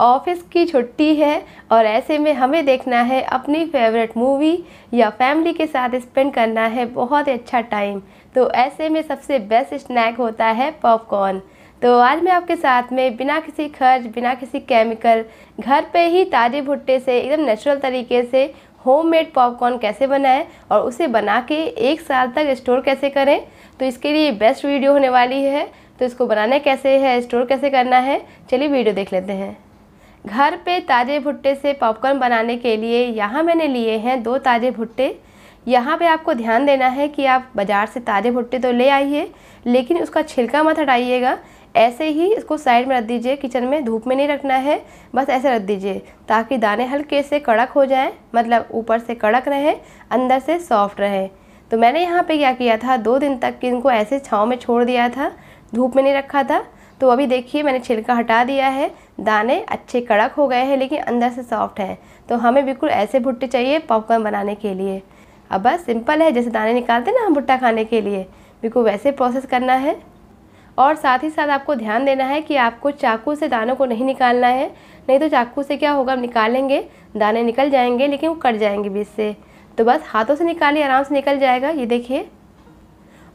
office की छुट्टी है और ऐसे में हमें देखना है अपनी फेवरेट मूवी या फैमिली के साथ स्पेंड करना है बहुत ही अच्छा टाइम तो ऐसे में सबसे बेस्ट स्नैक होता है पॉपकॉर्न तो आज मैं आपके साथ में बिना किसी खर्च बिना किसी केमिकल घर पे ही ताजे भुट्टे से एकदम नेचुरल तरीके से होममेड पॉपकॉर्न कैसे बनाएं और उसे बना के एक साल तक स्टोर कैसे करें तो इसके लिए बेस्ट वीडियो होने वाली है तो इसको बनाने कैसे है स्टोर कैसे करना है चलिए वीडियो देख लेते हैं घर पे ताजे भुट्टे से पॉपकॉर्न बनाने के लिए यहाँ मैंने लिए हैं दो ताजे भुट्टे यहाँ पे आपको ध्यान देना है कि आप बाज़ार से ताजे भुट्टे तो ले आइए लेकिन उसका छिलका मत हटाइएगा ऐसे ही इसको साइड में रख दीजिए किचन में धूप में नहीं रखना है बस ऐसे रख दीजिए ताकि दाने हल्के से कड़क हो जाएँ मतलब ऊपर से कड़क रहे अंदर से सॉफ्ट रहे तो मैंने यहाँ पर क्या किया था दो दिन तक इनको ऐसे छाँव में छोड़ दिया था धूप में नहीं रखा था तो अभी देखिए मैंने छिलका हटा दिया है दाने अच्छे कड़क हो गए हैं लेकिन अंदर से सॉफ्ट हैं तो हमें बिल्कुल ऐसे भुट्टे चाहिए पॉपकॉर्न बनाने के लिए अब बस सिंपल है जैसे दाने निकालते ना हम भुट्टा खाने के लिए बिल्कुल वैसे प्रोसेस करना है और साथ ही साथ आपको ध्यान देना है कि आपको चाकू से दानों को नहीं निकालना है नहीं तो चाकू से क्या होगा हम निकालेंगे दाने निकल जाएंगे लेकिन वो कट जाएंगे बीच से तो बस हाथों से निकालिए आराम से निकल जाएगा ये देखिए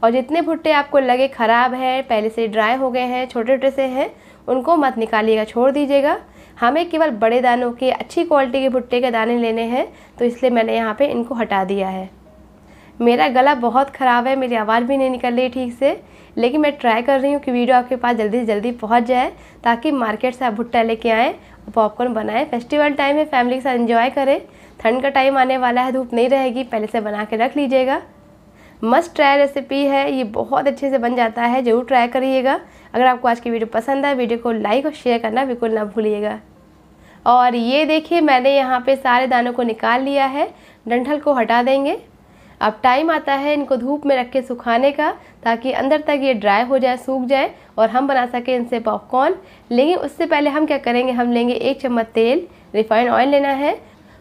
और जितने भुट्टे आपको लगे ख़राब हैं पहले से ड्राई हो गए हैं छोटे छोटे से हैं उनको मत निकालिएगा छोड़ दीजिएगा हमें केवल बड़े दानों के अच्छी क्वालिटी के भुट्टे के दाने लेने हैं तो इसलिए मैंने यहाँ पे इनको हटा दिया है मेरा गला बहुत ख़राब है मेरी आवाज़ भी नहीं निकल रही ठीक से लेकिन मैं ट्राई कर रही हूँ कि वीडियो आपके पास जल्दी से जल्दी पहुँच जाए ताकि मार्केट से आप भुट्टा लेके आएँ और पॉपकॉर्न बनाएं फेस्टिवल टाइम है फैमिली के साथ इंजॉय करें ठंड का टाइम आने वाला है धूप नहीं रहेगी पहले से बना के रख लीजिएगा मस्ट ट्राई रेसिपी है ये बहुत अच्छे से बन जाता है ज़रूर ट्राई करिएगा अगर आपको आज की वीडियो पसंद आए वीडियो को लाइक और शेयर करना बिल्कुल ना भूलिएगा और ये देखिए मैंने यहाँ पे सारे दानों को निकाल लिया है डंठल को हटा देंगे अब टाइम आता है इनको धूप में रख के सुखाने का ताकि अंदर तक ये ड्राई हो जाए सूख जाए और हम बना सकें इनसे पॉपकॉर्न लेकिन उससे पहले हम क्या करेंगे हम लेंगे एक चम्मच तेल रिफाइंड ऑयल लेना है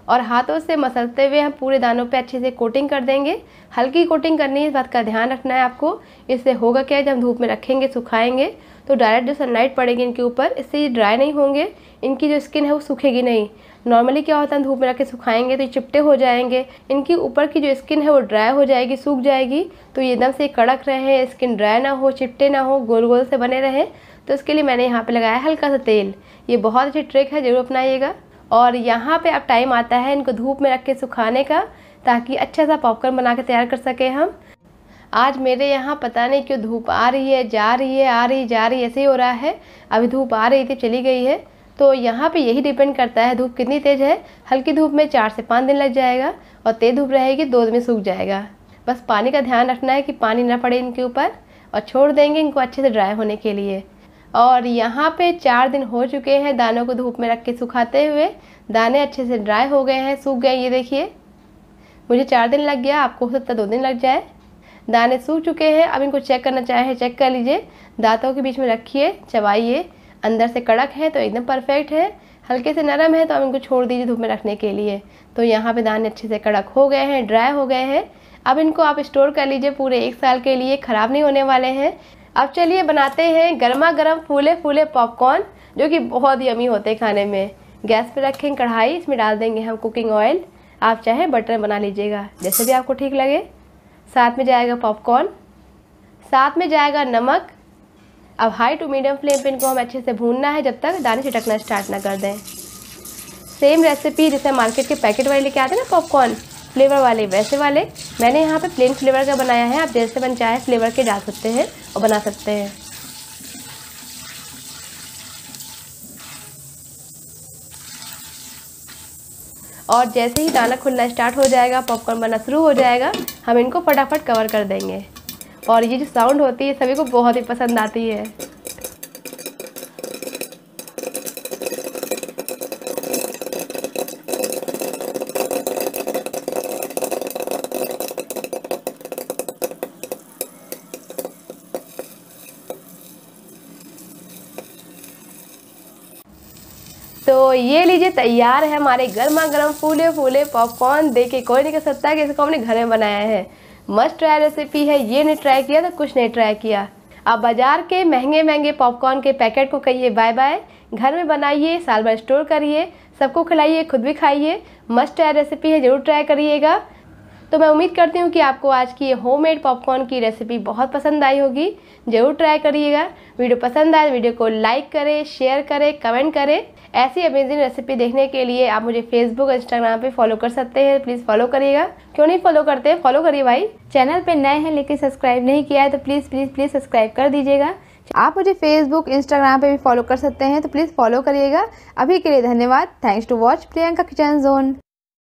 और हाथों से मसलते हुए हम पूरे दानों पे अच्छे से कोटिंग कर देंगे हल्की कोटिंग करनी है इस बात का ध्यान रखना है आपको इससे होगा क्या जब हम धूप में रखेंगे सुखाएंगे तो डायरेक्ट जो सनलाइट पड़ेगी इनके ऊपर इससे ये ड्राई नहीं होंगे इनकी जो स्किन है वो सूखेगी नहीं नॉर्मली क्या होता है धूप में रख के सुखाएंगे तो ये चिपटे हो जाएंगे इनकी ऊपर की जो स्किन है वो ड्राई हो जाएगी सूख जाएगी तो ये एकदम से कड़क रहे स्किन ड्राई ना हो चिपटे ना हो गोल गोल से बने रहें तो इसके लिए मैंने यहाँ पर लगाया हल्का सा तेल ये बहुत अच्छी ट्रिक है ज़रूर अपनाइएगा और यहाँ पे अब टाइम आता है इनको धूप में रख के सुखाने का ताकि अच्छा सा पॉपकॉर्न बना के तैयार कर सकें हम आज मेरे यहाँ पता नहीं क्यों धूप आ रही है जा रही है आ रही जा रही ऐसे ही हो रहा है अभी धूप आ रही थी चली गई है तो यहाँ पे यही डिपेंड करता है धूप कितनी तेज़ है हल्की धूप में चार से पाँच दिन लग जाएगा और तेज़ धूप रहेगी दो दिन में सूख जाएगा बस पानी का ध्यान रखना है कि पानी ना पड़े इनके ऊपर और छोड़ देंगे इनको अच्छे से ड्राई होने के लिए और यहाँ पे चार दिन हो चुके हैं दानों को धूप में रख के सुखाते हुए दाने अच्छे से ड्राई हो गए हैं सूख गए ये देखिए मुझे चार दिन लग गया आपको हो सकता दो दिन लग जाए दाने सूख चुके हैं अब इनको चेक करना चाहे चेक कर लीजिए दांतों के बीच में रखिए चबाइए अंदर से कड़क है तो एकदम परफेक्ट है हल्के से नरम है तो अब इनको छोड़ दीजिए धूप में रखने के लिए तो यहाँ पे दाने अच्छे से कड़क हो गए हैं ड्राई हो गए हैं अब इनको आप स्टोर कर लीजिए पूरे एक साल के लिए ख़राब नहीं होने वाले हैं अब चलिए बनाते हैं गर्मा गर्म फूले फूले पॉपकॉर्न जो कि बहुत ही अमी होते हैं खाने में गैस पर रखें कढ़ाई इसमें डाल देंगे हम कुकिंग ऑयल आप चाहें बटर बना लीजिएगा जैसे भी आपको ठीक लगे साथ में जाएगा पॉपकॉर्न साथ में जाएगा नमक अब हाई टू मीडियम फ्लेम पे इनको हम अच्छे से भूनना है जब तक दाने छिटकना स्टार्ट ना कर दें सेम रेसिपी जैसे मार्केट के पैकेट वाले लेके आते हैं ना पॉपकॉर्न फ्लेवर वाले वैसे वाले मैंने यहाँ पे प्लेन फ्लेवर का बनाया है आप जैसे बन चाहे फ्लेवर के डाल सकते हैं और बना सकते हैं और जैसे ही दाना खुलना स्टार्ट हो जाएगा पॉपकॉर्न बनना शुरू हो जाएगा हम इनको फटाफट कवर कर देंगे और ये जो साउंड होती है सभी को बहुत ही पसंद आती है तो ये लीजिए तैयार है हमारे गर्मा गर्म फूले फूले पॉपकॉर्न देखे कोई नहीं कह सकता कि इसको हमने घर में बनाया है मस्ट ट्राई रेसिपी है ये नहीं ट्राई किया तो कुछ नहीं ट्राई किया आप बाज़ार के महंगे महंगे पॉपकॉर्न के पैकेट को कहिए बाय बाय घर में बनाइए साल भर स्टोर करिए सबको खिलाइए खुद भी खाइए मस्ट ट्राई रेसिपी है ज़रूर ट्राई करिएगा तो मैं उम्मीद करती हूँ कि आपको आज की ये होममेड पॉपकॉर्न की रेसिपी बहुत पसंद आई होगी ज़रूर ट्राई करिएगा वीडियो पसंद आए वीडियो को लाइक करें शेयर करें कमेंट करें ऐसी अमेजिंग रेसिपी देखने के लिए आप मुझे फेसबुक इंस्टाग्राम पे फॉलो कर सकते हैं प्लीज़ फॉलो करिएगा क्यों नहीं फॉलो करते फॉलो करिए भाई चैनल पे नए हैं लेकिन सब्सक्राइब नहीं किया है तो प्लीज़ प्लीज़ प्लीज़ सब्सक्राइब कर दीजिएगा आप मुझे फेसबुक इंस्टाग्राम पे भी फॉलो कर सकते हैं तो प्लीज़ फॉलो करिएगा अभी के लिए धन्यवाद thanks to watch Priyanka kitchen zone